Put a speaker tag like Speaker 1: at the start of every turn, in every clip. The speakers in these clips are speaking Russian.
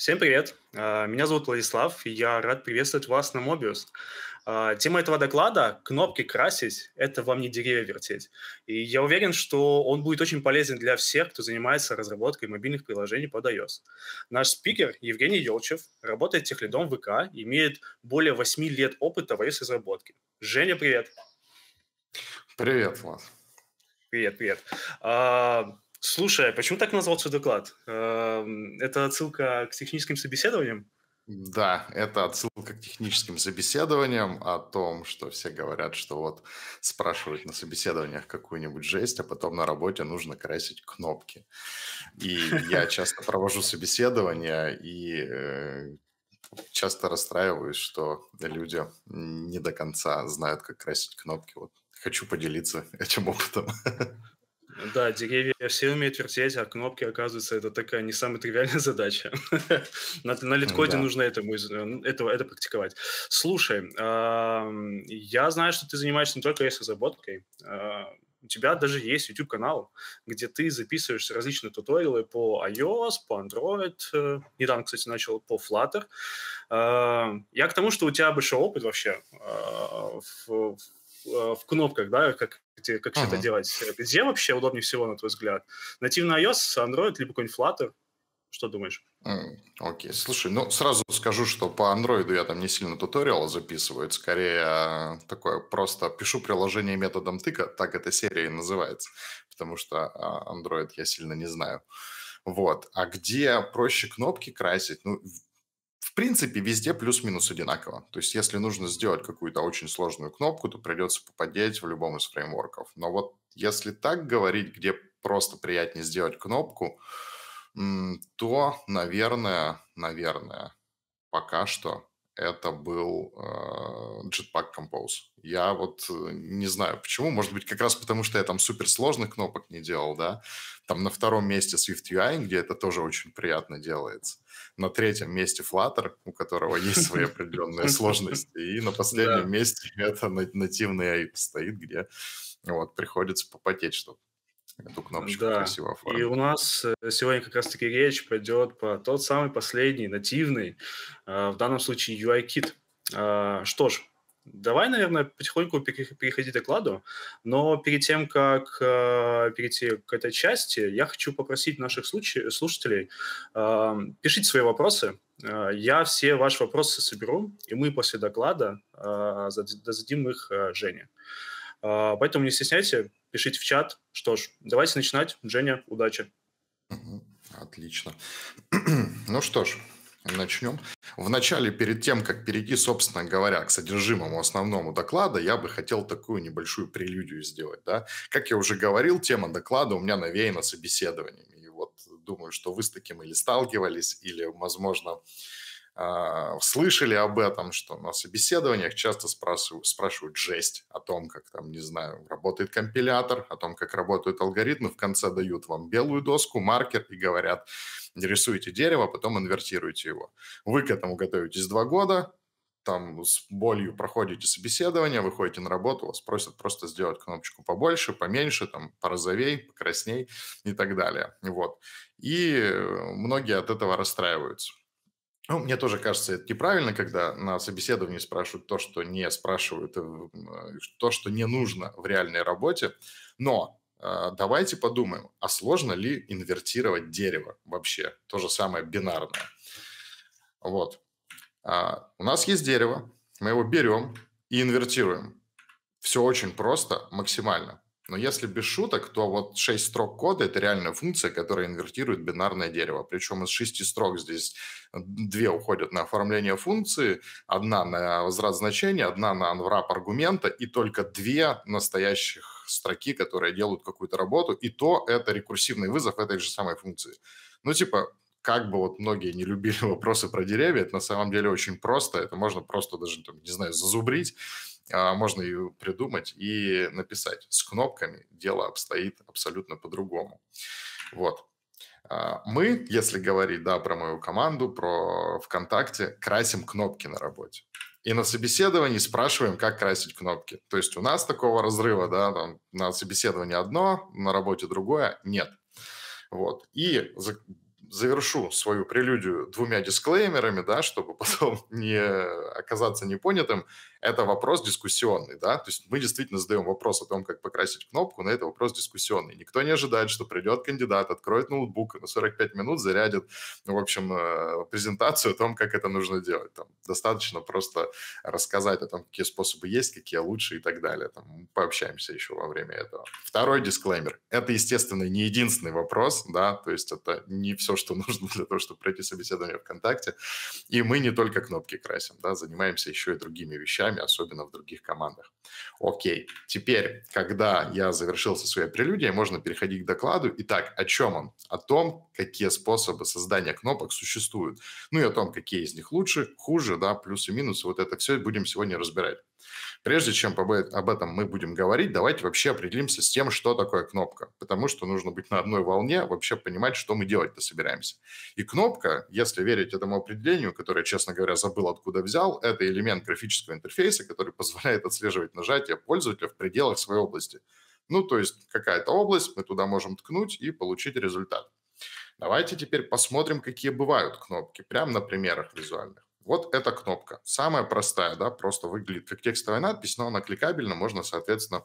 Speaker 1: Всем привет! А, меня зовут Владислав, и я рад приветствовать вас на Mobius. А, тема этого доклада – кнопки красить – это вам не деревья вертеть. И я уверен, что он будет очень полезен для всех, кто занимается разработкой мобильных приложений под iOS. Наш спикер Евгений Елчев работает техлидом ВК, имеет более 8 лет опыта в iOS-разработке. Женя, привет! Привет, Влад! Привет, привет. А, Слушай, а почему так назвался доклад? Эм, это отсылка к техническим собеседованиям?
Speaker 2: Да, это отсылка к техническим собеседованиям о том, что все говорят, что вот спрашивают на собеседованиях какую-нибудь жесть, а потом на работе нужно красить кнопки. И я часто провожу собеседования и э, часто расстраиваюсь, что люди не до конца знают, как красить кнопки. Вот хочу поделиться этим опытом.
Speaker 1: Да, деревья все умеют вертеть, а кнопки, оказывается, это такая не самая тривиальная задача. на, на литкоде да. нужно этому, э, этого, это практиковать. Слушай, э, я знаю, что ты занимаешься не только S-разработкой. Э, а, у тебя даже есть YouTube-канал, где ты записываешь различные туториалы по iOS, по Android. Э, недавно, кстати, начал по Flutter. Я к тому, что у тебя большой опыт вообще а, в, в Э, в кнопках, да, как, как ага. все это делать. Где вообще удобнее всего, на твой взгляд? Нативный iOS, Android, либо какой-нибудь Flutter? Что думаешь? Окей,
Speaker 2: okay. слушай, ну сразу скажу, что по андроиду я там не сильно туториалы записываю, скорее э, такое просто пишу приложение методом тыка, так эта серия и называется, потому что э, Android я сильно не знаю. Вот, а где проще кнопки красить? Ну, в принципе, везде плюс-минус одинаково. То есть, если нужно сделать какую-то очень сложную кнопку, то придется попадеть в любом из фреймворков. Но вот если так говорить, где просто приятнее сделать кнопку, то, наверное, наверное, пока что это был э, Jetpack Compose. Я вот э, не знаю почему, может быть, как раз потому, что я там суперсложных кнопок не делал, да. Там на втором месте Swift UI, где это тоже очень приятно делается. На третьем месте Flutter, у которого есть свои определенные сложности. И на последнем месте это нативный AI стоит, где вот приходится попотеть, чтобы эту
Speaker 1: кнопочку да. красиво оформить. И у нас э, сегодня как раз-таки речь пойдет по тот самый последний, нативный, э, в данном случае UI-кит. Э, что ж, давай, наверное, потихоньку переходить к докладу, но перед тем, как перейти к этой части, я хочу попросить наших слушателей, э, пишите свои вопросы, я все ваши вопросы соберу, и мы после доклада э, зададим их Жене. поэтому не стесняйтесь пишите в чат. Что ж, давайте начинать. Женя, удачи. Отлично. Ну что ж,
Speaker 2: начнем. Вначале, перед тем, как перейти, собственно говоря, к содержимому основному доклада, я бы хотел такую небольшую прелюдию сделать. Да? Как я уже говорил, тема доклада у меня навеяна собеседованиями. И вот думаю, что вы с таким или сталкивались, или, возможно, а, слышали об этом, что на собеседованиях часто спрашивают, спрашивают жесть о том, как там, не знаю, работает компилятор, о том, как работают алгоритмы. В конце дают вам белую доску, маркер и говорят, рисуйте дерево, потом инвертируйте его. Вы к этому готовитесь два года, там с болью проходите собеседование, выходите на работу, вас просят просто сделать кнопочку побольше, поменьше, там, порозовей, покрасней и так далее. Вот. И э, многие от этого расстраиваются. Ну, мне тоже кажется, это неправильно, когда на собеседовании спрашивают то, что не спрашивают, э, э, то, что не нужно в реальной работе. Но э, давайте подумаем, а сложно ли инвертировать дерево вообще? То же самое бинарное. Вот. А, у нас есть дерево, мы его берем и инвертируем. Все очень просто, максимально. Но если без шуток, то вот 6 строк кода – это реальная функция, которая инвертирует бинарное дерево. Причем из 6 строк здесь 2 уходят на оформление функции, одна на возврат значения, одна на unwrap аргумента и только две настоящих строки, которые делают какую-то работу, и то это рекурсивный вызов этой же самой функции. Ну, типа, как бы вот многие не любили вопросы про деревья, это на самом деле очень просто, это можно просто даже, там, не знаю, зазубрить, а, можно ее придумать и написать. С кнопками дело обстоит абсолютно по-другому. Вот. А, мы, если говорить, да, про мою команду, про ВКонтакте, красим кнопки на работе. И на собеседовании спрашиваем, как красить кнопки. То есть у нас такого разрыва, да, там, на собеседовании одно, на работе другое, нет. Вот. И за, завершу свою прелюдию двумя дисклеймерами, да, чтобы потом не оказаться непонятым это вопрос дискуссионный, да, то есть мы действительно задаем вопрос о том, как покрасить кнопку, но это вопрос дискуссионный. Никто не ожидает, что придет кандидат, откроет ноутбук, на 45 минут зарядит, ну, в общем, э, презентацию о том, как это нужно делать. Там достаточно просто рассказать о том, какие способы есть, какие лучше и так далее. Там мы пообщаемся еще во время этого. Второй дисклеймер. Это, естественно, не единственный вопрос, да, то есть это не все, что нужно для того, чтобы пройти собеседование ВКонтакте. И мы не только кнопки красим, да, занимаемся еще и другими вещами, игроками, особенно в других командах. Окей, теперь, когда я завершил со своей прелюдией, можно переходить к докладу. Итак, о чем он? О том, какие способы создания кнопок существуют. Ну и о том, какие из них лучше, хуже, да, плюсы минусы. Вот это все будем сегодня разбирать. Прежде чем об этом мы будем говорить, давайте вообще определимся с тем, что такое кнопка, потому что нужно быть на одной волне, вообще понимать, что мы делать-то собираемся. И кнопка, если верить этому определению, которое, честно говоря, забыл, откуда взял, это элемент графического интерфейса, который позволяет отслеживать нажатие пользователя в пределах своей области. Ну, то есть какая-то область, мы туда можем ткнуть и получить результат. Давайте теперь посмотрим, какие бывают кнопки, прямо на примерах визуальных. Вот эта кнопка. Самая простая, да, просто выглядит как текстовая надпись, но она кликабельна, можно, соответственно,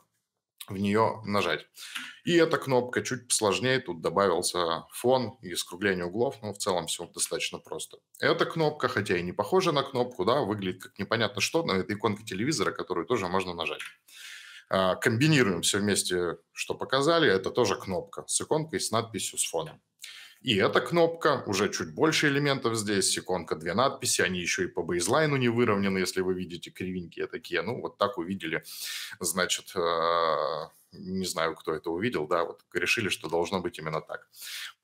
Speaker 2: в нее нажать. И эта кнопка чуть посложнее, тут добавился фон и скругление углов, но ну, в целом все достаточно просто. Эта кнопка, хотя и не похожа на кнопку, да, выглядит как непонятно что, но это иконка телевизора, которую тоже можно нажать. А, комбинируем все вместе, что показали, это тоже кнопка с иконкой, с надписью, с фоном. И эта кнопка, уже чуть больше элементов здесь, иконка, две надписи, они еще и по бейзлайну не выровнены, если вы видите кривенькие такие. Ну, вот так увидели, значит, э, не знаю, кто это увидел, да, вот решили, что должно быть именно так.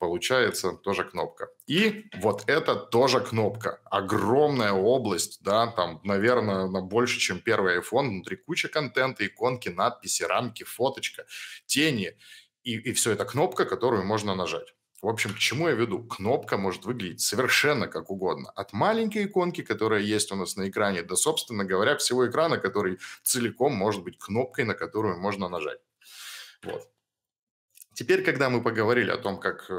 Speaker 2: Получается, тоже кнопка. И вот это тоже кнопка. Огромная область, да, там, наверное, на больше, чем первый iPhone. Внутри куча контента, иконки, надписи, рамки, фоточка, тени. И, и все это кнопка, которую можно нажать. В общем, к чему я веду? Кнопка может выглядеть совершенно как угодно. От маленькой иконки, которая есть у нас на экране, до, собственно говоря, всего экрана, который целиком может быть кнопкой, на которую можно нажать. Вот. Теперь, когда мы поговорили о том, как э,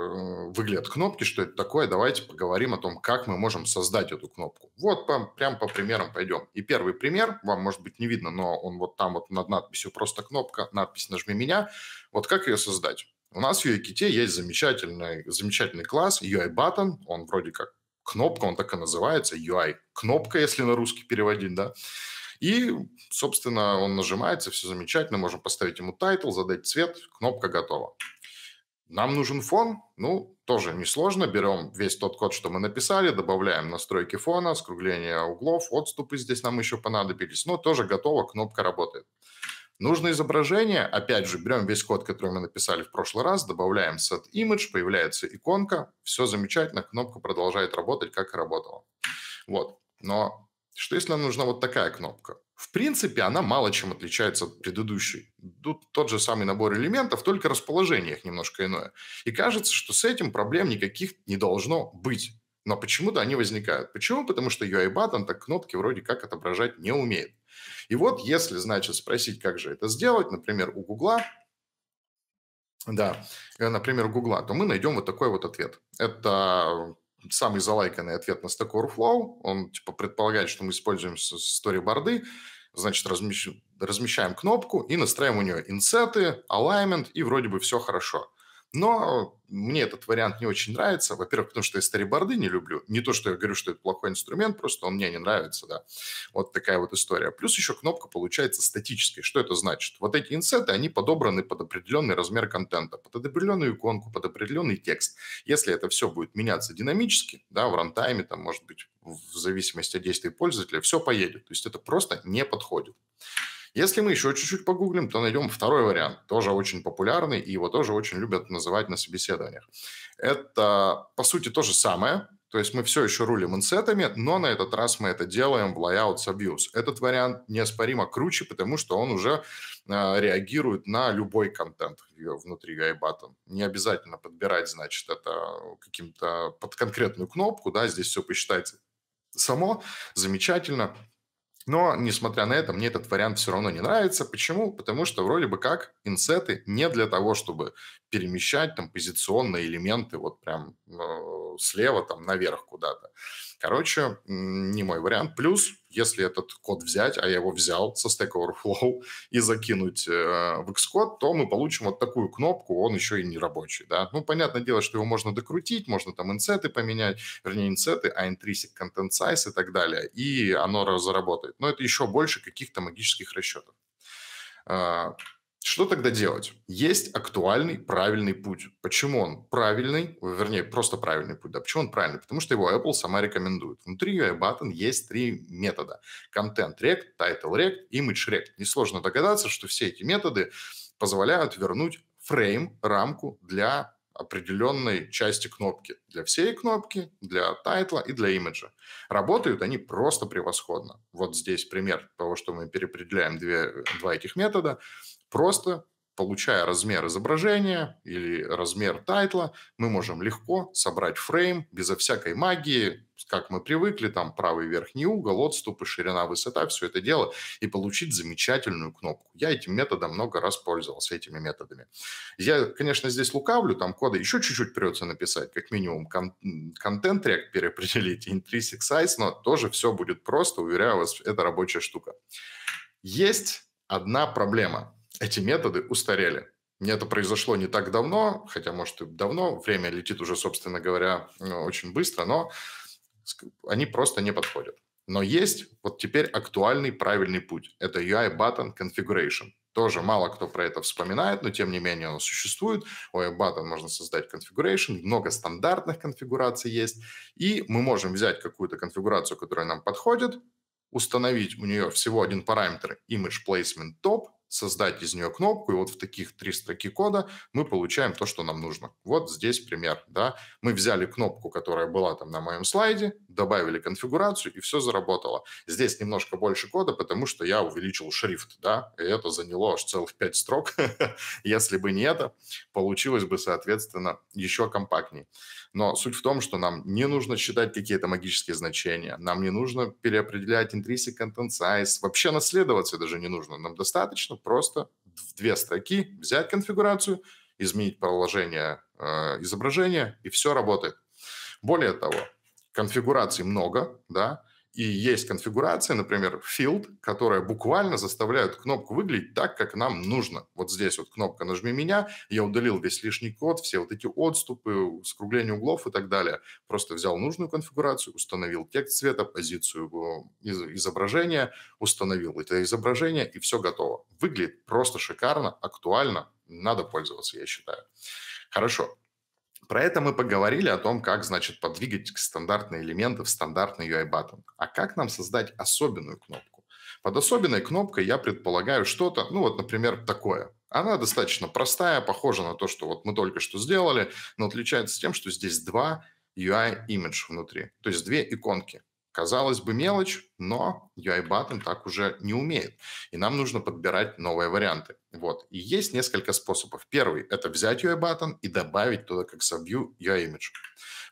Speaker 2: выглядят кнопки, что это такое, давайте поговорим о том, как мы можем создать эту кнопку. Вот по, прям по примерам пойдем. И первый пример, вам может быть не видно, но он вот там вот над надписью просто кнопка, надпись «Нажми меня». Вот как ее создать? У нас в UIKit есть замечательный, замечательный класс UI-button, он вроде как кнопка, он так и называется, UI. Кнопка, если на русский переводить, да. И, собственно, он нажимается, все замечательно, можем поставить ему тайтл, задать цвет, кнопка готова. Нам нужен фон, ну, тоже несложно, берем весь тот код, что мы написали, добавляем настройки фона, скругление углов, отступы здесь нам еще понадобились, но тоже готово, кнопка работает. Нужно изображение, опять же, берем весь код, который мы написали в прошлый раз, добавляем set image, появляется иконка, все замечательно, кнопка продолжает работать, как и работала. Вот, но что если нам нужна вот такая кнопка? В принципе, она мало чем отличается от предыдущей. Тут тот же самый набор элементов, только расположение их немножко иное. И кажется, что с этим проблем никаких не должно быть. Но почему-то они возникают. Почему? Потому что UI-баттон так кнопки вроде как отображать не умеет. И вот если, значит, спросить, как же это сделать, например, у Гугла, да, э, например, у Гугла, то мы найдем вот такой вот ответ. Это самый залайканный ответ на Stack Overflow. Он типа предполагает, что мы используем сториборды, значит, размещ... размещаем кнопку и настраиваем у нее инсеты, alignment, и вроде бы все хорошо. Но мне этот вариант не очень нравится. Во-первых, потому что я стариборды не люблю. Не то, что я говорю, что это плохой инструмент, просто он мне не нравится, да. Вот такая вот история. Плюс еще кнопка получается статической. Что это значит? Вот эти инсеты, они подобраны под определенный размер контента, под определенную иконку, под определенный текст. Если это все будет меняться динамически, да, в рантайме, там, может быть, в зависимости от действий пользователя, все поедет. То есть это просто не подходит. Если мы еще чуть-чуть погуглим, то найдем второй вариант, тоже очень популярный, и его тоже очень любят называть на собеседованиях. Это, по сути, то же самое, то есть мы все еще рулим инсетами, но на этот раз мы это делаем в layout с abuse. Этот вариант неоспоримо круче, потому что он уже э, реагирует на любой контент внутри iButton. Не обязательно подбирать, значит, это каким-то под конкретную кнопку, да, здесь все посчитать само, замечательно. Но, несмотря на это, мне этот вариант все равно не нравится. Почему? Потому что вроде бы как инсеты не для того, чтобы перемещать там позиционные элементы вот прям э, слева там наверх куда-то. Короче, не мой вариант. Плюс, если этот код взять, а я его взял со Stack Overflow и закинуть э, в Xcode, то мы получим вот такую кнопку, он еще и не рабочий, да. Ну, понятное дело, что его можно докрутить, можно там инсеты поменять, вернее, инсеты, а интрисик, контент сайз и так далее, и оно заработает. Но это еще больше каких-то магических расчетов. А, что тогда делать? Есть актуальный правильный путь. Почему он правильный, вернее, просто правильный путь, да, почему он правильный? Потому что его Apple сама рекомендует. Внутри UiButton есть три метода. Content Rect, Title Rect, Image Rect. Несложно догадаться, что все эти методы позволяют вернуть фрейм, рамку для определенной части кнопки. Для всей кнопки, для тайтла и для имиджа. Работают они просто превосходно. Вот здесь пример того, что мы переопределяем две, два этих метода. Просто получая размер изображения или размер тайтла, мы можем легко собрать фрейм безо всякой магии, как мы привыкли, там правый верхний угол, отступы, ширина, высота, все это дело, и получить замечательную кнопку. Я этим методом много раз пользовался, этими методами. Я, конечно, здесь лукавлю, там кода еще чуть-чуть придется написать, как минимум кон- контент рек переопределить, intrinsic size, но тоже все будет просто, уверяю вас, это рабочая штука. Есть одна проблема – эти методы устарели. Мне Это произошло не так давно, хотя, может, и давно. Время летит уже, собственно говоря, ну, очень быстро, но они просто не подходят. Но есть вот теперь актуальный правильный путь. Это UI Button Configuration. Тоже мало кто про это вспоминает, но тем не менее оно существует. У UI Button можно создать configuration, много стандартных конфигураций есть. И мы можем взять какую-то конфигурацию, которая нам подходит, установить у нее всего один параметр image placement top, создать из нее кнопку, и вот в таких три строки кода мы получаем то, что нам нужно. Вот здесь пример, да. Мы взяли кнопку, которая была там на моем слайде, добавили конфигурацию, и все заработало. Здесь немножко больше кода, потому что я увеличил шрифт, да, и это заняло аж целых пять строк. Если бы не это, получилось бы, соответственно, еще компактнее. Но суть в том, что нам не нужно считать какие-то магические значения, нам не нужно переопределять intrinsic content size, вообще наследоваться даже не нужно. Нам достаточно просто в две строки взять конфигурацию, изменить положение э, изображения, и все работает. Более того, конфигураций много, да, и есть конфигурации, например, field, которая буквально заставляет кнопку выглядеть так, как нам нужно. Вот здесь вот кнопка «Нажми меня», я удалил весь лишний код, все вот эти отступы, скругление углов и так далее. Просто взял нужную конфигурацию, установил текст цвета, позицию э, изображения, установил это изображение, и все готово. Выглядит просто шикарно, актуально, надо пользоваться, я считаю. Хорошо, про это мы поговорили, о том, как, значит, подвигать стандартные элементы в стандартный UI-баттон. А как нам создать особенную кнопку? Под особенной кнопкой я предполагаю что-то, ну вот, например, такое. Она достаточно простая, похожа на то, что вот мы только что сделали, но отличается тем, что здесь два UI-имидж внутри, то есть две иконки. Казалось бы, мелочь, но UI-баттон так уже не умеет. И нам нужно подбирать новые варианты. Вот. И есть несколько способов. Первый – это взять UI-баттон и добавить туда как subview UI-image.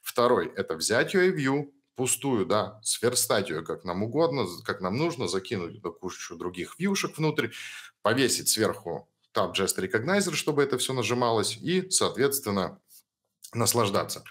Speaker 2: Второй – это взять UI-view, пустую, да, сверстать ее как нам угодно, как нам нужно, закинуть туда кучу других вьюшек внутрь, повесить сверху Tab Gest Recognizer, чтобы это все нажималось, и, соответственно, наслаждаться.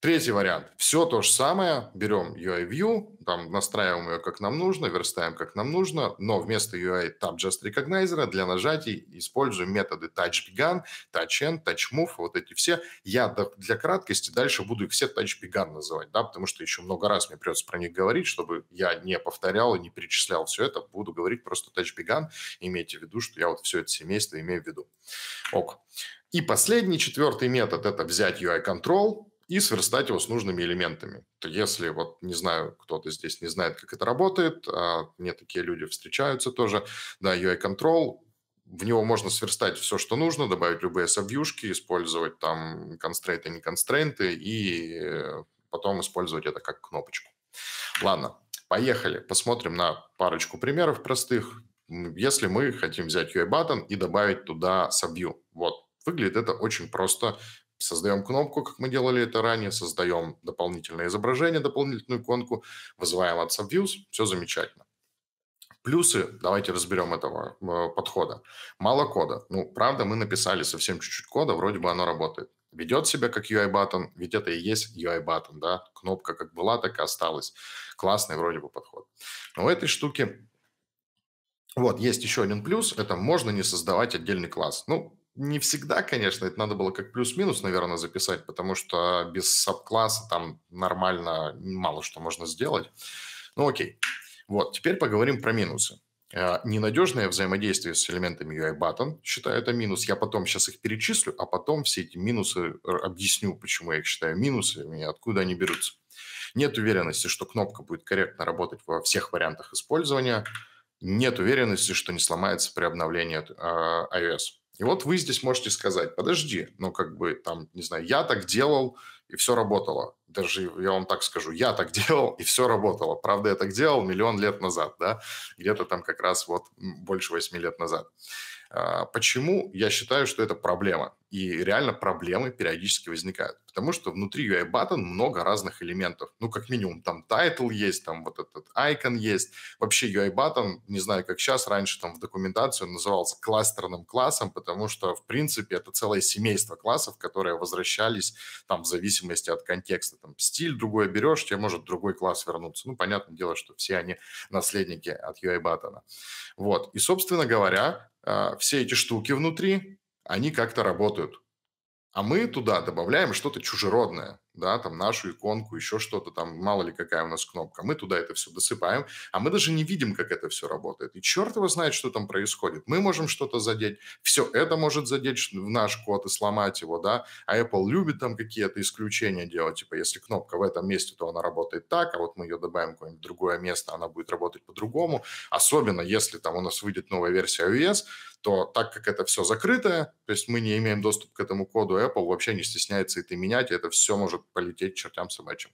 Speaker 2: Третий вариант. Все то же самое. Берем UI-View, там настраиваем ее как нам нужно, верстаем как нам нужно, но вместо UI Tab Gest Recognizer для нажатий используем методы Touch Begun, Touch End, Touch Move, вот эти все. Я для краткости дальше буду их все Touch Begun называть, да, потому что еще много раз мне придется про них говорить, чтобы я не повторял и не перечислял все это. Буду говорить просто Touch Begun. Имейте в виду, что я вот все это семейство имею в виду. Ок. И последний, четвертый метод – это взять UI-контрол, и сверстать его с нужными элементами. То если, вот, не знаю, кто-то здесь не знает, как это работает, а мне такие люди встречаются тоже, да, ui Control в него можно сверстать все, что нужно, добавить любые сабьюшки, использовать там констрейты, не констрейты, и э, потом использовать это как кнопочку. Ладно, поехали. Посмотрим на парочку примеров простых. Если мы хотим взять UI-баттон и добавить туда сабью. Вот, выглядит это очень просто. Создаем кнопку, как мы делали это ранее, создаем дополнительное изображение, дополнительную иконку, вызываем от Subviews, все замечательно. Плюсы, давайте разберем этого э, подхода. Мало кода. Ну, правда, мы написали совсем чуть-чуть кода, вроде бы оно работает. Ведет себя как UI-баттон, ведь это и есть UI-баттон, да, кнопка как была, так и осталась. Классный вроде бы подход. Но у этой штуки вот, есть еще один плюс, это можно не создавать отдельный класс. Ну, не всегда, конечно, это надо было как плюс-минус, наверное, записать, потому что без саб-класса там нормально мало что можно сделать. Ну окей. Вот, теперь поговорим про минусы. Э, ненадежное взаимодействие с элементами UI-button, считаю это минус. Я потом сейчас их перечислю, а потом все эти минусы э, объясню, почему я их считаю минусами и откуда они берутся. Нет уверенности, что кнопка будет корректно работать во всех вариантах использования. Нет уверенности, что не сломается при обновлении э, iOS. И вот вы здесь можете сказать, подожди, ну как бы там, не знаю, я так делал, и все работало. Даже я вам так скажу, я так делал, и все работало. Правда, я так делал миллион лет назад, да, где-то там как раз вот больше восьми лет назад. А, почему я считаю, что это проблема? И реально проблемы периодически возникают. Потому что внутри UI Button много разных элементов. Ну, как минимум, там тайтл есть, там вот этот icon есть. Вообще UI Button, не знаю, как сейчас, раньше там в документации он назывался кластерным классом, потому что, в принципе, это целое семейство классов, которые возвращались там в зависимости от контекста. Там стиль другой берешь, тебе может другой класс вернуться. Ну, понятное дело, что все они наследники от UI Button. Вот. И, собственно говоря, а, все эти штуки внутри, они как-то работают. А мы туда добавляем что-то чужеродное да, там нашу иконку, еще что-то там, мало ли какая у нас кнопка. Мы туда это все досыпаем, а мы даже не видим, как это все работает. И черт его знает, что там происходит. Мы можем что-то задеть, все это может задеть в наш код и сломать его, да, а Apple любит там какие-то исключения делать, типа, если кнопка в этом месте, то она работает так, а вот мы ее добавим в какое-нибудь другое место, она будет работать по-другому. Особенно, если там у нас выйдет новая версия iOS, то так как это все закрытое, то есть мы не имеем доступ к этому коду, Apple вообще не стесняется это менять, и это все может может полететь чертям собачьим.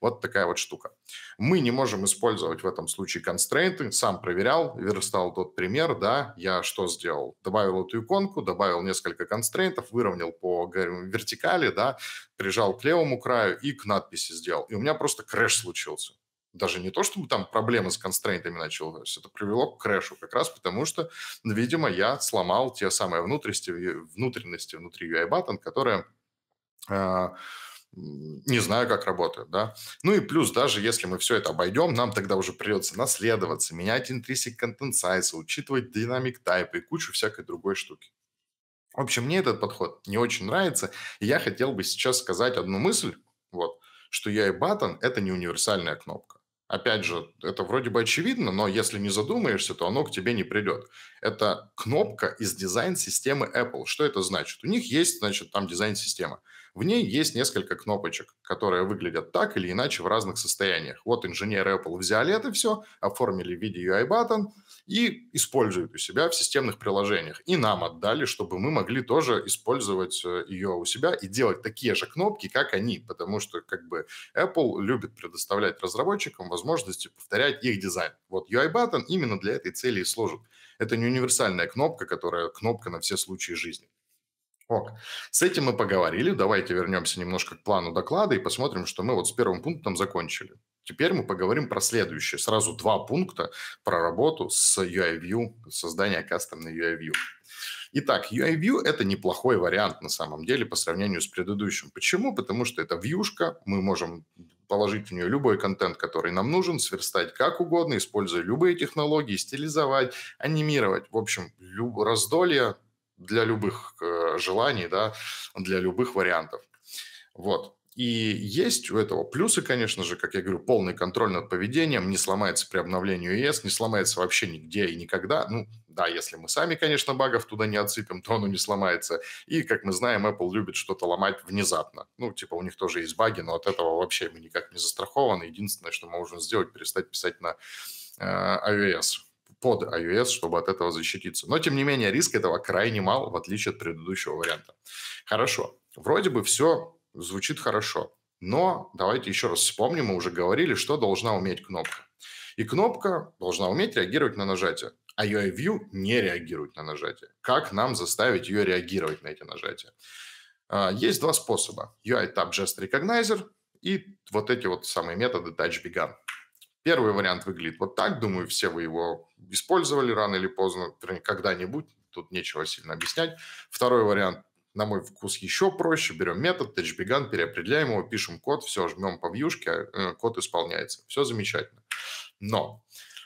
Speaker 2: Вот такая вот штука. Мы не можем использовать в этом случае констрейнты. Сам проверял, верстал тот пример, да, я что сделал? Добавил эту иконку, добавил несколько констрейнтов, выровнял по вертикали, да, прижал к левому краю и к надписи сделал. И у меня просто крэш случился даже не то, чтобы там проблемы с констрейнтами началось, это привело к крэшу, как раз потому что, видимо, я сломал те самые внутренности, внутренности внутри UI-баттон, которые э, не знаю, как работают, да. Ну и плюс, даже если мы все это обойдем, нам тогда уже придется наследоваться, менять intrinsic content size, учитывать динамик type и кучу всякой другой штуки. В общем, мне этот подход не очень нравится, и я хотел бы сейчас сказать одну мысль, вот, что UI button – это не универсальная кнопка. Опять же, это вроде бы очевидно, но если не задумаешься, то оно к тебе не придет. Это кнопка из дизайн-системы Apple. Что это значит? У них есть, значит, там дизайн-система – в ней есть несколько кнопочек, которые выглядят так или иначе в разных состояниях. Вот инженеры Apple взяли это все, оформили в виде ui Button и используют у себя в системных приложениях. И нам отдали, чтобы мы могли тоже использовать э, ее у себя и делать такие же кнопки, как они, потому что как бы Apple любит предоставлять разработчикам возможности повторять их дизайн. Вот ui Button именно для этой цели и служит. Это не универсальная кнопка, которая кнопка на все случаи жизни. Ок. С этим мы поговорили. Давайте вернемся немножко к плану доклада и посмотрим, что мы вот с первым пунктом закончили. Теперь мы поговорим про следующее. Сразу два пункта про работу с UI-View, создание кастомной UI-View. Итак, UI-View – это неплохой вариант на самом деле по сравнению с предыдущим. Почему? Потому что это вьюшка, мы можем положить в нее любой контент, который нам нужен, сверстать как угодно, используя любые технологии, стилизовать, анимировать. В общем, раздолье для любых э, желаний, да, для любых вариантов. Вот. И есть у этого плюсы, конечно же, как я говорю, полный контроль над поведением, не сломается при обновлении iOS, не сломается вообще нигде и никогда. Ну, да, если мы сами, конечно, багов туда не отсыпем, то оно не сломается. И, как мы знаем, Apple любит что-то ломать внезапно. Ну, типа, у них тоже есть баги, но от этого вообще мы никак не застрахованы. Единственное, что мы можем сделать, перестать писать на э, iOS под iOS, чтобы от этого защититься. Но, тем не менее, риск этого крайне мал, в отличие от предыдущего варианта. Хорошо. Вроде бы все звучит хорошо. Но давайте еще раз вспомним, мы уже говорили, что должна уметь кнопка. И кнопка должна уметь реагировать на нажатие, а UI View не реагирует на нажатие. Как нам заставить ее реагировать на эти нажатия? А, есть два способа. UI Tab Gest Recognizer и вот эти вот самые методы Touch began. Первый вариант выглядит вот так, думаю, все вы его использовали рано или поздно, когда-нибудь, тут нечего сильно объяснять. Второй вариант, на мой вкус, еще проще. Берем метод, TouchBegan, переопределяем его, пишем код, все, жмем по вьюшке, э, код исполняется. Все замечательно. Но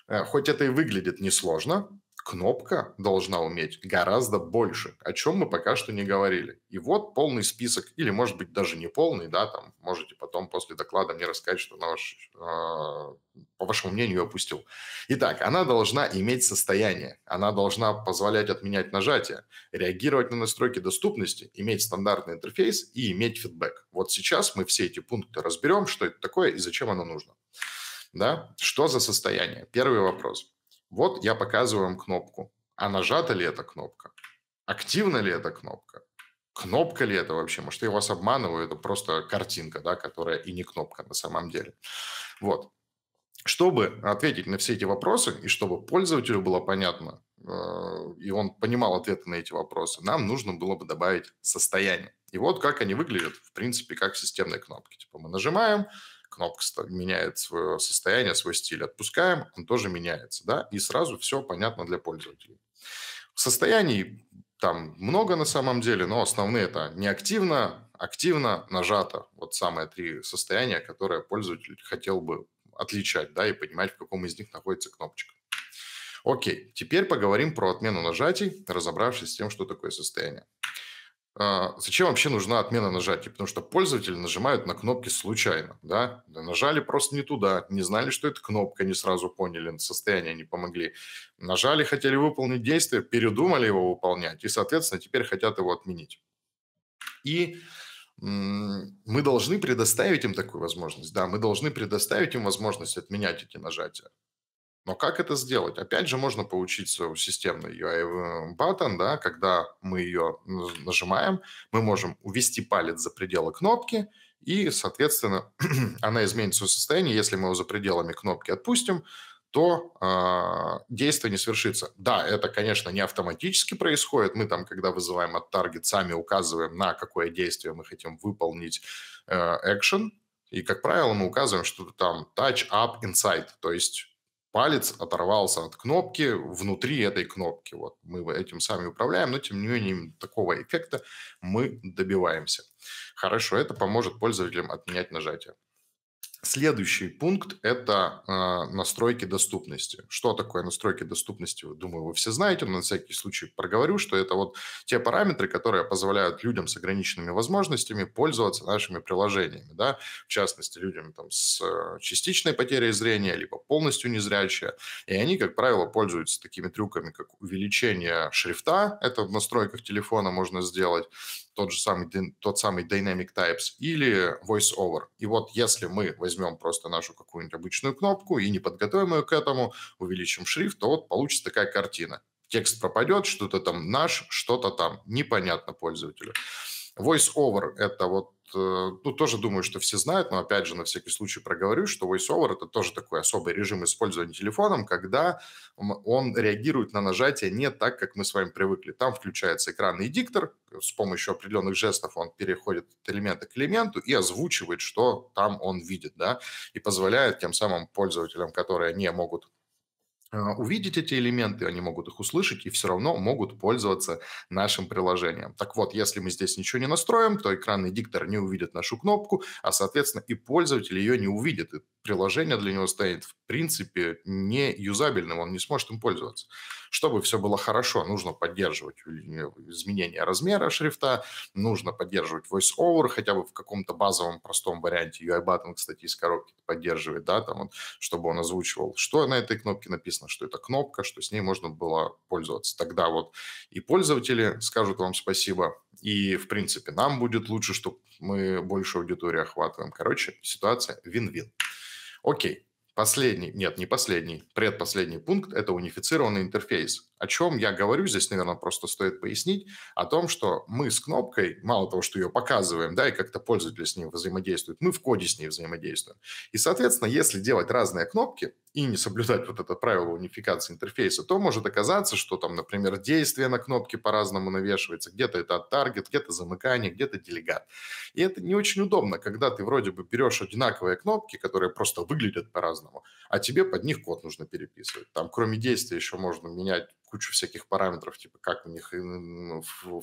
Speaker 2: э, хоть это и выглядит несложно, кнопка должна уметь гораздо больше, о чем мы пока что не говорили. И вот полный список, или, может быть, даже не полный, да, там можете потом после доклада мне рассказать, что, на ваш, э, по вашему мнению, я упустил. Итак, она должна иметь состояние, она должна позволять отменять нажатие, реагировать на настройки доступности, иметь стандартный интерфейс и иметь фидбэк. Вот сейчас мы все эти пункты разберем, что это такое и зачем оно нужно. Да? Что за состояние? Первый вопрос. Вот я показываю вам кнопку. А нажата ли эта кнопка? Активна ли эта кнопка? Кнопка ли это вообще? Может, я вас обманываю, это просто картинка, да, которая и не кнопка на самом деле. Вот. Чтобы ответить на все эти вопросы и чтобы пользователю было понятно, э, и он понимал ответы на эти вопросы, нам нужно было бы добавить состояние. И вот как они выглядят, в принципе, как системные кнопки. Типа мы нажимаем, кнопка меняет свое состояние, свой стиль. Отпускаем, он тоже меняется, да, и сразу все понятно для пользователей. Состояний там много на самом деле, но основные это неактивно, активно, нажато. Вот самые три состояния, которые пользователь хотел бы отличать, да, и понимать, в каком из них находится кнопочка. Окей, теперь поговорим про отмену нажатий, разобравшись с тем, что такое состояние. А, зачем вообще нужна отмена нажатий? Потому что пользователи нажимают на кнопки случайно, да? Нажали просто не туда, не знали, что это кнопка, не сразу поняли, состояние не помогли. Нажали, хотели выполнить действие, передумали его выполнять и, соответственно, теперь хотят его отменить. И мы должны предоставить им такую возможность, да, мы должны предоставить им возможность отменять эти нажатия. Но как это сделать? Опять же, можно получить системный ui э, button, да, когда мы ее нажимаем, мы можем увести палец за пределы кнопки, и, соответственно, она изменит свое состояние. Если мы его за пределами кнопки отпустим, то э, действие не свершится. Да, это, конечно, не автоматически происходит. Мы там, когда вызываем от таргет, сами указываем, на какое действие мы хотим выполнить Э, action. и, как правило, мы указываем что-то там touch, up, inside. То есть палец оторвался от кнопки внутри этой кнопки. Вот мы этим сами управляем, но тем не менее такого эффекта мы добиваемся. Хорошо, это поможет пользователям отменять нажатие. Следующий пункт – это э, настройки доступности. Что такое настройки доступности, думаю, вы все знаете, но на всякий случай проговорю, что это вот те параметры, которые позволяют людям с ограниченными возможностями пользоваться нашими приложениями, да, в частности, людям там, с э, частичной потерей зрения, либо полностью незрячие, и они, как правило, пользуются такими трюками, как увеличение шрифта, это в настройках телефона можно сделать, тот же самый, тот самый Dynamic Types или VoiceOver. И вот если мы возьмем просто нашу какую-нибудь обычную кнопку и не подготовим ее к этому, увеличим шрифт, то вот получится такая картина. Текст пропадет, что-то там наш, что-то там. Непонятно пользователю. VoiceOver это вот, э, ну, тоже думаю, что все знают, но, опять же, на всякий случай проговорю, что VoiceOver это тоже такой особый режим использования телефоном, когда он реагирует на нажатие не так, как мы с вами привыкли. Там включается экранный диктор, э, с помощью определенных жестов он переходит от элемента к элементу и озвучивает, что там он видит, да, и позволяет тем самым пользователям, которые не могут а, увидеть эти элементы, они могут их услышать и все равно могут пользоваться нашим приложением. Так вот, если мы здесь ничего не настроим, то экранный диктор не увидит нашу кнопку, а, соответственно, и пользователь ее не увидит. И приложение для него станет, в принципе, не юзабельным, он не сможет им пользоваться. Чтобы все было хорошо, нужно поддерживать изменение размера шрифта, нужно поддерживать voice-over хотя бы в каком-то базовом простом варианте. ui Button, кстати, из коробки поддерживает, да, там он, чтобы он озвучивал, что на этой кнопке написано, что это кнопка, что с ней можно было пользоваться. Тогда вот и пользователи скажут вам спасибо, и, в принципе, нам будет лучше, чтобы мы больше аудитории охватываем. Короче, ситуация вин-вин. Окей, Последний, нет, не последний, предпоследний пункт – это унифицированный интерфейс. О чем я говорю, здесь, наверное, просто стоит пояснить, о том, что мы с кнопкой, мало того, что ее показываем, да, и как-то пользователи с ним взаимодействуют мы в коде с ней взаимодействуем. И, соответственно, если делать разные кнопки, и не соблюдать вот это правило унификации интерфейса, то может оказаться, что там, например, действие на кнопке по-разному навешивается. Где-то это таргет, где-то замыкание, где-то делегат. И это не очень удобно, когда ты вроде бы берешь одинаковые кнопки, которые просто выглядят по-разному, а тебе под них код нужно переписывать. Там кроме действия еще можно менять кучу всяких параметров, типа как у них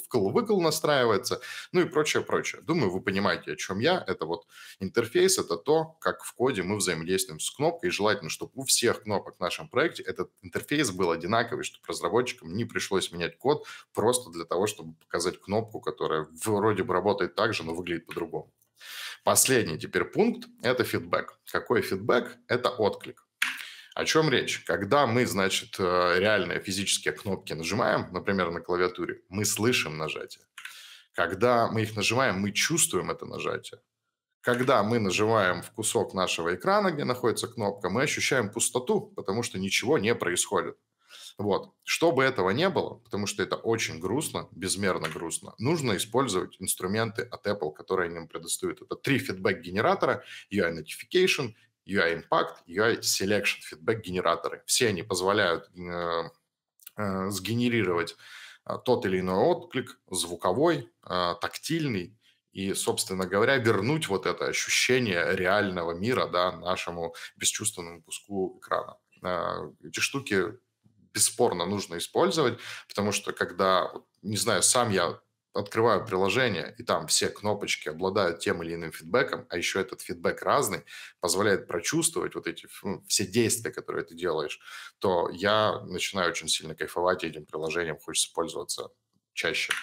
Speaker 2: вкл-выкл настраивается, ну и прочее, прочее. Думаю, вы понимаете, о чем я. Это вот интерфейс, это то, как в коде мы взаимодействуем с кнопкой, и желательно, чтобы у всех кнопок в нашем проекте этот интерфейс был одинаковый, чтобы разработчикам не пришлось менять код просто для того, чтобы показать кнопку, которая вроде бы работает так же, но выглядит по-другому. Последний теперь пункт – это фидбэк. Какой фидбэк? Это отклик. О чем речь? Когда мы, значит, э, реальные физические кнопки нажимаем, например, на клавиатуре, мы слышим нажатие. Когда мы их нажимаем, мы чувствуем это нажатие. Когда мы нажимаем в кусок нашего экрана, где находится кнопка, мы ощущаем пустоту, потому что ничего не происходит. Вот. Чтобы этого не было, потому что это очень грустно, безмерно грустно, нужно использовать инструменты от Apple, которые они нам предоставят. Это три фидбэк-генератора, UI Notification UI Impact, UI Selection, фидбэк-генераторы. Все они позволяют э, э, сгенерировать э, тот или иной отклик, звуковой, тактильный, и, собственно говоря, вернуть вот это ощущение реального мира да, нашему бесчувственному куску экрана. Эти штуки бесспорно нужно использовать, потому что когда, не знаю, сам я открываю приложение, и там все кнопочки обладают тем или иным фидбэком, а еще этот фидбэк разный, позволяет прочувствовать вот эти ну, все действия, которые ты делаешь, то я начинаю очень сильно кайфовать этим приложением, хочется пользоваться чаще.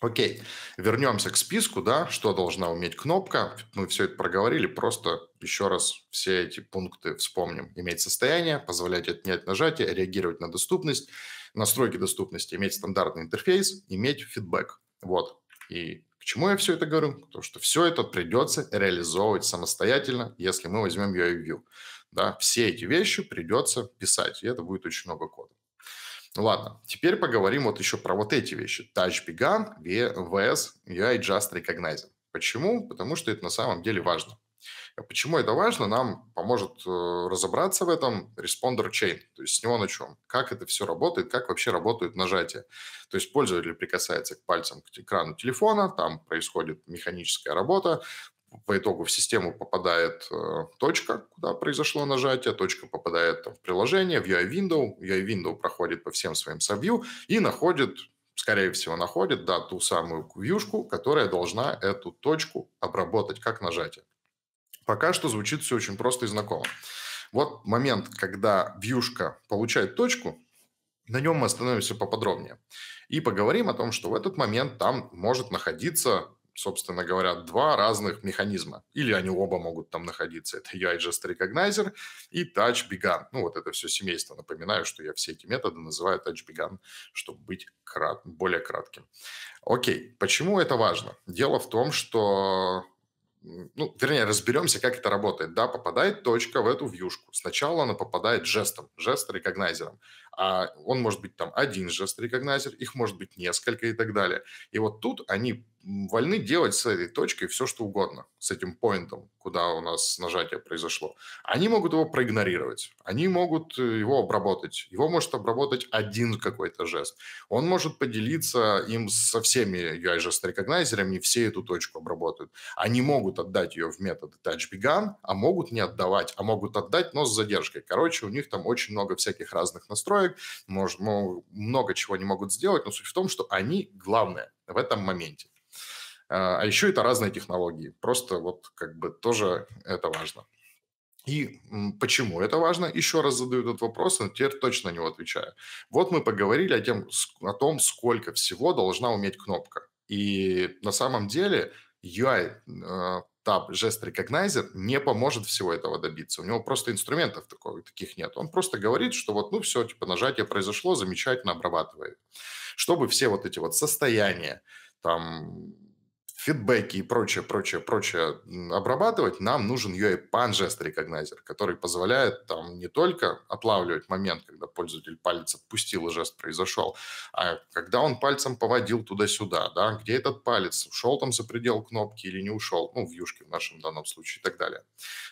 Speaker 2: Окей, вернемся к списку, да, что должна уметь кнопка. Мы все это проговорили, просто еще раз все эти пункты вспомним. Иметь состояние, позволять отнять нажатие, реагировать на доступность, настройки доступности, иметь стандартный интерфейс, иметь фидбэк. Вот. И к чему я все это говорю? Потому что все это придется реализовывать самостоятельно, если мы возьмем UI View. Да, все эти вещи придется писать, и это будет очень много кода. Ну ладно, теперь поговорим вот еще про вот эти вещи. Touch Begun, VS, UI Just Recognizer. Почему? Потому что это на самом деле важно. А почему это важно? Нам поможет э, разобраться в этом Responder Chain, то есть с него на чем? Как это все работает, как вообще работают нажатия. То есть пользователь прикасается к пальцам к экрану телефона, там происходит механическая работа, по итогу в систему попадает э, точка, куда произошло нажатие, точка попадает там, в приложение, в UI window, UI window проходит по всем своим сабью и находит, скорее всего, находит, да, ту самую вьюшку, которая должна эту точку обработать как нажатие. Пока что звучит все очень просто и знакомо. Вот момент, когда вьюшка получает точку, на нем мы остановимся поподробнее. И поговорим о том, что в этот момент там может находиться, собственно говоря, два разных механизма. Или они оба могут там находиться. Это UI Just Recognizer и Touch Begun. Ну, вот это все семейство. Напоминаю, что я все эти методы называю Touch Begun, чтобы быть крат... более кратким. Окей, почему это важно? Дело в том, что ну, вернее, разберемся, как это работает. Да, попадает точка в эту вьюшку. Сначала она попадает жестом, жест-рекогнайзером. А он может быть там один жест-рекогнайзер, их может быть несколько и так далее. И вот тут они вольны делать с этой точкой все, что угодно, с этим поинтом, куда у нас нажатие произошло. Они могут его проигнорировать, они могут э, его обработать. Его может обработать один какой-то жест. Он может поделиться им со всеми UI-жест рекогнайзерами, и все эту точку обработают. Они могут отдать ее в метод touch begun, а могут не отдавать, а могут отдать, но с задержкой. Короче, у них там очень много всяких разных настроек, может, много чего они могут сделать, но суть в том, что они главное в этом моменте. А, а еще это разные технологии. Просто вот как бы тоже это важно. И почему это важно? Еще раз задаю этот вопрос, но теперь точно не отвечаю. Вот мы поговорили о, тем, о том, сколько всего должна уметь кнопка. И на самом деле UI а, Tab Gest Recognizer не поможет всего этого добиться. У него просто инструментов такого, таких нет. Он просто говорит, что вот, ну все, типа нажатие произошло, замечательно обрабатывает. Чтобы все вот эти вот состояния, там, фидбэки и прочее, прочее, прочее обрабатывать, нам нужен UI-PAN жест рекогнайзер, который позволяет там не только отлавливать момент, когда пользователь палец отпустил и жест произошел, а когда он пальцем поводил туда-сюда, да, где этот палец, ушел там за предел кнопки или не ушел, ну, в юшке в нашем данном случае и так далее.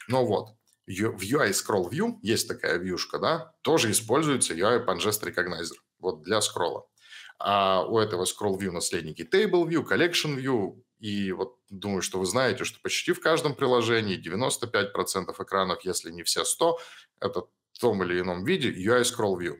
Speaker 2: Но вот, в UI Scroll View есть такая вьюшка, да, тоже используется UI PAN жест Recognizer вот для скролла. А у этого Scroll View наследники Table View, Collection View, и вот думаю, что вы знаете, что почти в каждом приложении 95% экранов, если не все 100, это в том или ином виде UI Scroll View.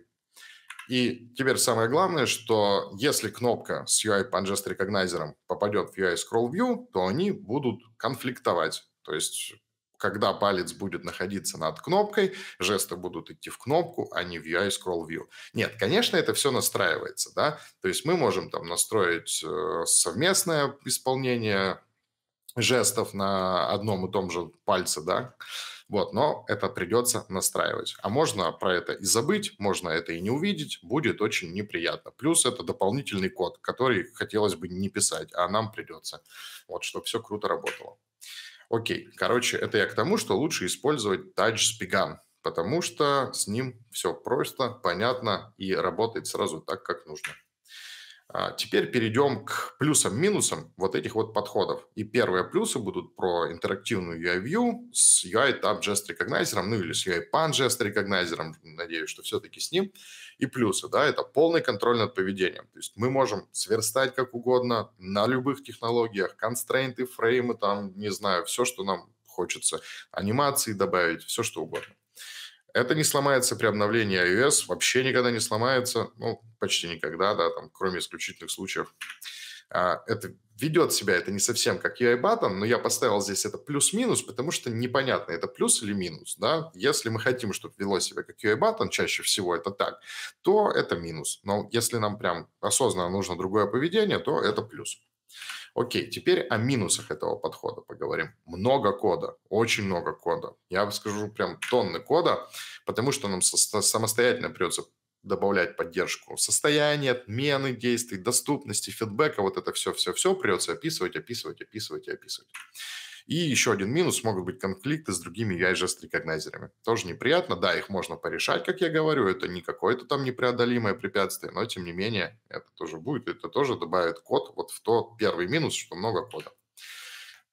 Speaker 2: И теперь самое главное, что если кнопка с UI Pangest Recognizer попадет в UI Scroll View, то они будут конфликтовать. То есть когда палец будет находиться над кнопкой, жесты будут идти в кнопку, а не в UI Scroll View. Нет, конечно, это все настраивается, да, то есть мы можем там настроить э, совместное исполнение жестов на одном и том же пальце, да, вот, но это придется настраивать. А можно про это и забыть, можно это и не увидеть, будет очень неприятно. Плюс это дополнительный код, который хотелось бы не писать, а нам придется. Вот, чтобы все круто работало. Окей, короче, это я к тому, что лучше использовать Touch Begun, потому что с ним все просто, понятно и работает сразу так, как нужно. А, теперь перейдем к плюсам-минусам вот этих вот подходов. И первые плюсы будут про интерактивную UI-вью с UI-Tab Gest Recognizer, ну или с UI-Pan Gest Recognizer, надеюсь, что все-таки с ним. И плюсы, да, это полный контроль над поведением. То есть мы можем сверстать как угодно на любых технологиях, констрейнты, фреймы, там, не знаю, все, что нам хочется, анимации добавить, все что угодно. Это не сломается при обновлении iOS, вообще никогда не сломается, ну, почти никогда, да, там, кроме исключительных случаев. А, это ведет себя, это не совсем как UI-баттон, но я поставил здесь это плюс-минус, потому что непонятно, это плюс или минус, да. Если мы хотим, чтобы вело себя как UI-баттон, чаще всего это так, то это минус. Но если нам прям осознанно нужно другое поведение, то это плюс. Окей, теперь о минусах этого подхода поговорим. Много кода, очень много кода. Я скажу прям тонны кода, потому что нам самостоятельно придется добавлять поддержку состояния, отмены действий, доступности, фидбэка, вот это все-все-все придется описывать, описывать, описывать и описывать. И еще один минус могут быть конфликты с другими UI-жест-рекогнайзерами. Тоже неприятно, да, их можно порешать, как я говорю, это не какое-то там непреодолимое препятствие, но тем не менее это тоже будет, это тоже добавит код вот в тот первый минус, что много кода.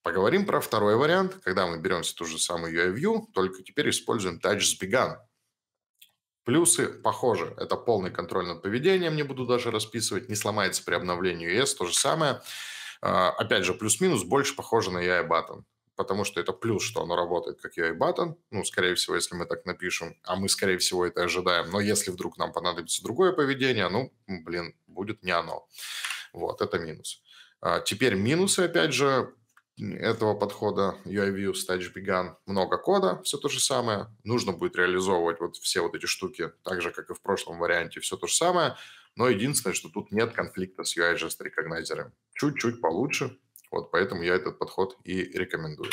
Speaker 2: Поговорим про второй вариант, когда мы беремся ту же самую UI-View, только теперь используем TouchSbegan Плюсы похожи. Это полный контроль над поведением, не буду даже расписывать, не сломается при обновлении es то же самое. А, опять же, плюс-минус больше похоже на UI button, потому что это плюс, что оно работает как UI button. Ну, скорее всего, если мы так напишем, а мы, скорее всего, это ожидаем. Но если вдруг нам понадобится другое поведение, ну, блин, будет не оно. Вот, это минус. А, теперь минусы, опять же, этого подхода ui Stage Began, много кода, все то же самое. Нужно будет реализовывать вот все вот эти штуки, так же, как и в прошлом варианте, все то же самое. Но единственное, что тут нет конфликта с UI-Gest Recognizer. Чуть-чуть получше, вот поэтому я этот подход и рекомендую.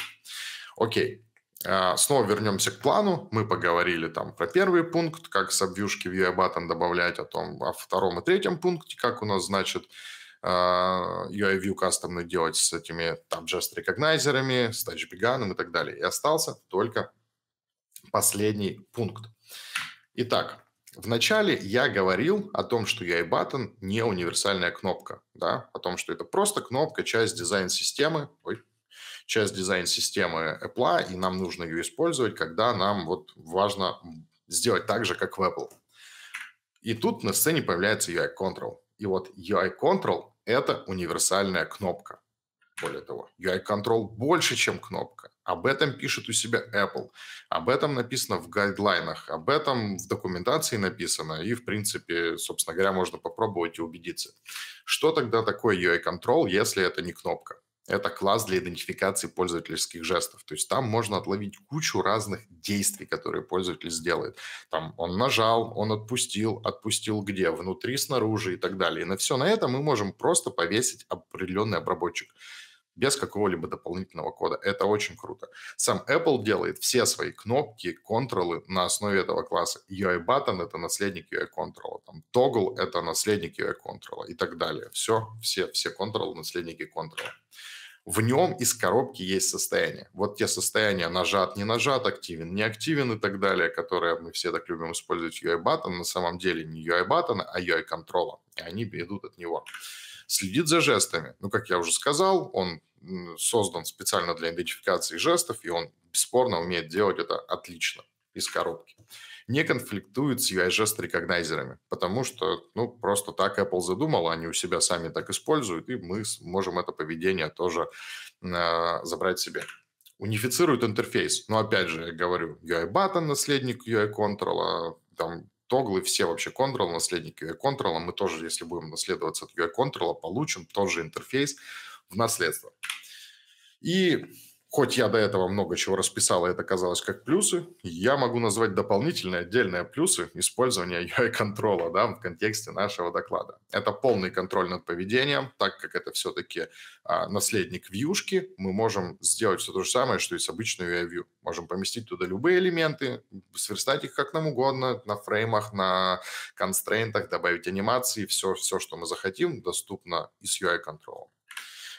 Speaker 2: Окей. А, снова вернемся к плану. Мы поговорили там про первый пункт, как с обвьюшки в UI-Button добавлять, а о том, о втором и третьем пункте, как у нас, значит, а, UI-view кастомную делать с этими там жест рекогнайзерами, с тачбиганом и так далее. И остался только последний пункт. Итак, Вначале я говорил о том, что ui Button не универсальная кнопка, да, о том, что это просто кнопка, часть дизайн-системы, ой, часть дизайн-системы Apple, и нам нужно ее использовать, когда нам вот важно сделать так же, как в Apple. И тут на сцене появляется UI-control. И вот UI-control это универсальная кнопка. Более того, UI-контрол больше, чем кнопка. Об этом пишет у себя Apple. Об этом написано в гайдлайнах. Об этом в документации написано. И, в принципе, собственно говоря, можно попробовать и убедиться. Что тогда такое UI-контрол, если это не кнопка? это класс для идентификации пользовательских жестов. То есть там можно отловить кучу разных действий, которые пользователь сделает. Там он нажал, он отпустил, отпустил где, внутри, снаружи и так далее. И на все на это мы можем просто повесить определенный обработчик без какого-либо дополнительного кода. Это очень круто. Сам Apple делает все свои кнопки, контролы на основе этого класса. UI-баттон — это наследник UI-контрола. Там Toggle — это наследник UI-контрола и так далее. Все, все, все контролы — наследники контрола в нем из коробки есть состояние. Вот те состояния нажат, не нажат, активен, не активен и так далее, которые мы все так любим использовать UI-баттон, на самом деле не UI-баттон, а UI-контрола. И они идут от него. Следит за жестами. Ну, как я уже сказал, он создан специально для идентификации жестов, и он бесспорно умеет делать это отлично из коробки не конфликтует с UI-жест рекогнайзерами, потому что, ну, просто так Apple задумала, они у себя сами так используют, и мы можем это поведение тоже э, забрать себе. Унифицирует интерфейс. Но опять же, я говорю, UI-button наследник ui Control, там тоглы все вообще Control, наследник UI Control. Мы тоже, если будем наследоваться от UI Control, получим тот же интерфейс в наследство. И Хоть я до этого много чего расписал, и а это казалось как плюсы, я могу назвать дополнительные отдельные плюсы использования UI-контрола да, в контексте нашего доклада. Это полный контроль над поведением, так как это все-таки а, наследник вьюшки, мы можем сделать все то же самое, что и с обычной UI-вью. Можем поместить туда любые элементы, сверстать их как нам угодно, на фреймах, на констрейнтах, добавить анимации, все, все, что мы захотим, доступно и с UI-контролом.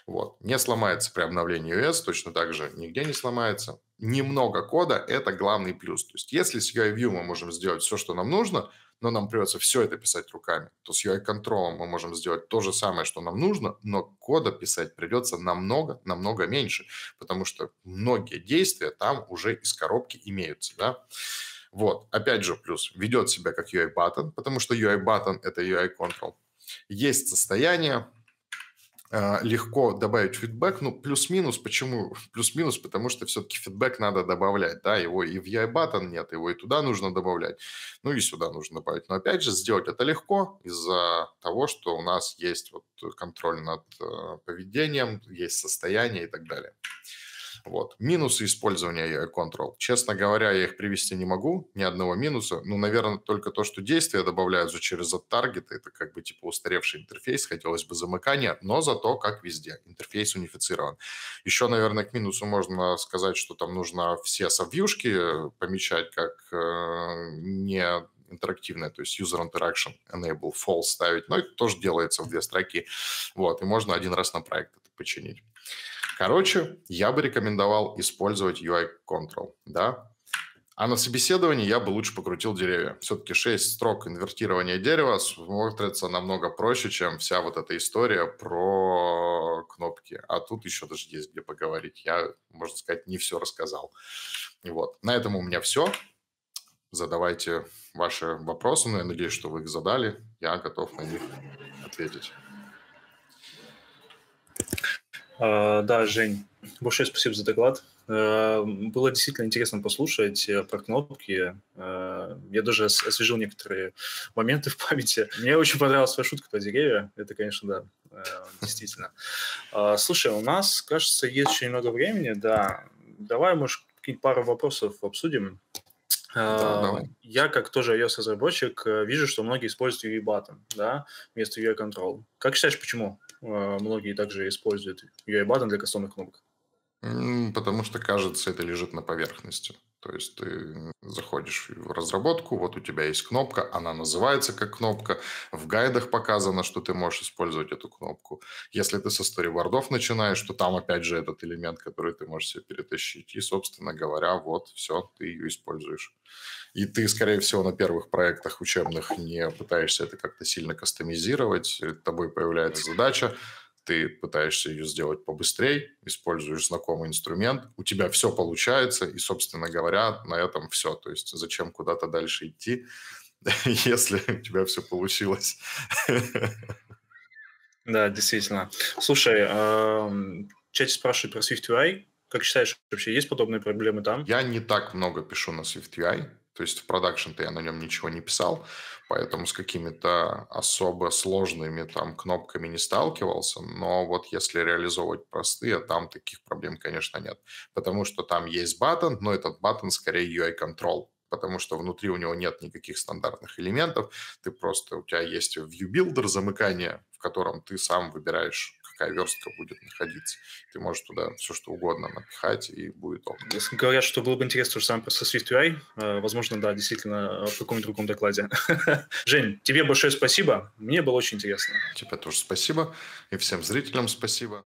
Speaker 2: Вот. Не сломается при обновлении iOS точно так же нигде не сломается. Немного кода – это главный плюс. То есть если с UI-View мы можем сделать все, что нам нужно, но нам придется все это писать руками, то с UI-контролом мы можем сделать то же самое, что нам нужно, но кода писать придется намного, намного меньше, потому что многие действия там уже из коробки имеются. Да? Вот, опять же, плюс ведет себя как UI-баттон, потому что UI-баттон – это UI-контрол. Есть состояние, а, легко добавить фидбэк, ну, плюс-минус, почему? Плюс-минус, потому что все-таки фидбэк надо добавлять, да, его и в яйбатон нет, его и туда нужно добавлять, ну, и сюда нужно добавить. Но, опять же, сделать это легко из-за того, что у нас есть вот контроль над э, поведением, есть состояние и так далее. Вот. Минусы использования Control. Честно говоря, я их привести не могу, ни одного минуса. Ну, наверное, только то, что действия добавляются через таргет, это как бы типа устаревший интерфейс, хотелось бы замыкания, но зато как везде, интерфейс унифицирован. Еще, наверное, к минусу можно сказать, что там нужно все совьюшки э, помечать как э, не интерактивное, то есть user interaction enable false ставить, но это тоже делается в две строки. Вот, и можно один раз на проект это починить. Короче, я бы рекомендовал использовать UI Control, да. А на собеседовании я бы лучше покрутил деревья. Все-таки 6 строк инвертирования дерева смотрится намного проще, чем вся вот эта история про кнопки. А тут еще даже есть где поговорить. Я, можно сказать, не все рассказал. Вот. На этом у меня все. Задавайте ваши вопросы. Но ну, я надеюсь, что вы их задали. Я готов на них
Speaker 1: ответить. А, да, Жень, большое спасибо за доклад. А, было действительно интересно послушать э, про кнопки. А, я даже освежил некоторые моменты в памяти. Мне очень понравилась твоя шутка про деревья. Это, конечно, да, действительно. Слушай, у нас, кажется, есть еще немного времени. Да, давай, может, пару вопросов обсудим. Да, давай. Я, как тоже iOS-разработчик, э, вижу, что многие используют UE-button да, вместо UE-control. Как считаешь, почему? А, многие также используют UI-баттон для кастомных кнопок.
Speaker 2: Потому что, кажется, это лежит на поверхности. То есть ты заходишь в разработку, вот у тебя есть кнопка, она называется как кнопка, в гайдах показано, что ты можешь использовать эту кнопку. Если ты со сторибордов начинаешь, то там опять же этот элемент, который ты можешь себе перетащить. И, собственно говоря, вот, все, ты ее используешь. И ты, скорее всего, на первых проектах учебных не пытаешься это как-то сильно кастомизировать. Перед тобой появляется задача, ты пытаешься ее сделать побыстрее, используешь знакомый инструмент, у тебя все получается, и, собственно говоря, на этом все. То есть зачем куда-то дальше идти, если у тебя все получилось?
Speaker 1: Да, действительно. Слушай, чате спрашивают про SwiftUI. Как считаешь, вообще есть подобные проблемы там? Я не так много пишу на SwiftUI. То есть в
Speaker 2: продакшн-то я на нем ничего не писал, поэтому с какими-то особо сложными там кнопками не сталкивался, но вот если реализовывать простые, там таких проблем, конечно, нет. Потому что там есть батон, но этот батон скорее UI-контрол, потому что внутри у него нет никаких стандартных элементов, ты просто, у тебя есть view builder, замыкание, в котором ты сам выбираешь какая верстка будет находиться. Ты можешь туда все что угодно
Speaker 1: напихать, и будет он. Говорят, что было бы интересно уже сам процесс SwiftUI. Э, возможно, да, действительно, э, в каком-нибудь другом докладе. Жень, тебе большое спасибо. Мне было очень интересно. Тебе тоже спасибо. И всем зрителям спасибо.